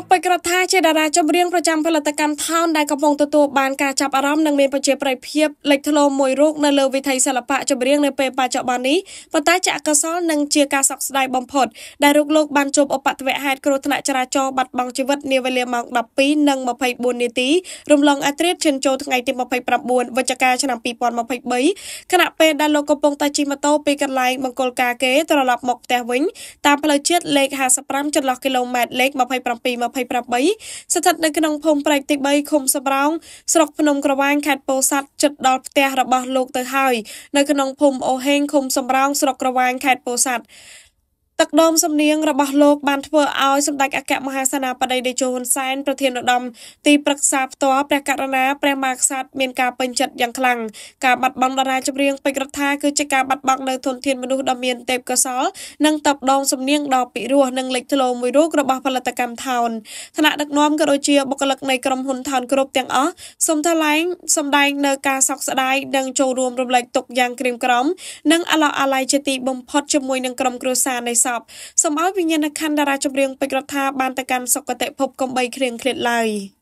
លោកបេក្រដ្ឋាជាតារាចម្រៀងប្រចាំផលិតកម្ម Town ដែលកំពុងទទួលបានការចាប់អារម្មណ៍និងមានប្រជាប្រិយភាពលេចធ្លោមួយរូបនៅលើវិថីសិល្បៈចម្រៀងនៅពេលបច្ចុប្បន្ននេះប៉ុន្តែជាអកុសលនិងជាការសោកស្ដាយបំផុតដែលរូបលោកបានជួបឧបទ្វេហេតុគ្រោះថ្នាក់ចរាចរណ៍បាត់បង់ជីវិតនាវេលាម៉ោង12:24នាទីរំលងអត្រាឈិនចូលថ្ងៃទី29វិច្ឆិកាឆ្នាំ2023ខណៈពេលដែលលោកកំពុងតែជិះម៉ូតូពីកន្លែងមង្គលការគេត្រឡប់មកផ្ទះវិញតាមផ្លូវជាតិលេខ55ចន្លោះគីឡូម៉ែត្រលេខ27 28ស្ថិតនៅក្នុងភូមិព្រែកទី3ឃុំសំរោងស្រុកភ្នំក្រវ៉ាញខេត្តពោធិ៍សាត់ជិតដល់ផ្ទះរបស់លោកទៅហើយនៅក្នុងភូមិអូហេងឃុំសំរោងស្រុកក្រវ៉ាញខេត្តពោធិ៍សាត់ទឹកដមសំនៀងរបស់លោកបានធ្វើឲ្យសម្ដេចអគ្គមហាសេនាបតីតេជោហ៊ុនសែនប្រធានឧត្តមទីប្រឹក្សាផ្ទាល់ព្រះករណាព្រះមហាក្សត្រមានការពេញចិត្តយ៉ាងខ្លាំងការបាត់បង់តារាចម្រៀងពេជ្ររដ្ឋាគឺជាការបាត់បង់នៅធនធានមនុស្សដ៏មានទេពកោសល្យនិងទឹកដមសំនៀងដ៏ពិរោះនិងលេចធ្លោមួយរូបរបស់ផលិតកម្មថោនថ្នាក់ដឹកនាំក៏ដូចជាបុគ្គលិកនៃក្រុមហ៊ុនថោនគ្រប់ទាំងអស់សូមថ្លែងសម្ដែងនៅការសោកស្ដាយនិងចូលរួមរំលែកទុក្ខយ៉ាងក្រៀមក្រំនិងអាឡោះអាល័យជាទីបំផុតជាមួយនឹងក្រុមគ្រួសារនៃពសូមឲ្យវិញ្ញាណក្ខន្ធតារាចម្រៀងពេជ្ររដ្ឋាបានទៅកាន់សុគតិភពកំបីគ្រៀងឃ្លាតឡើយ។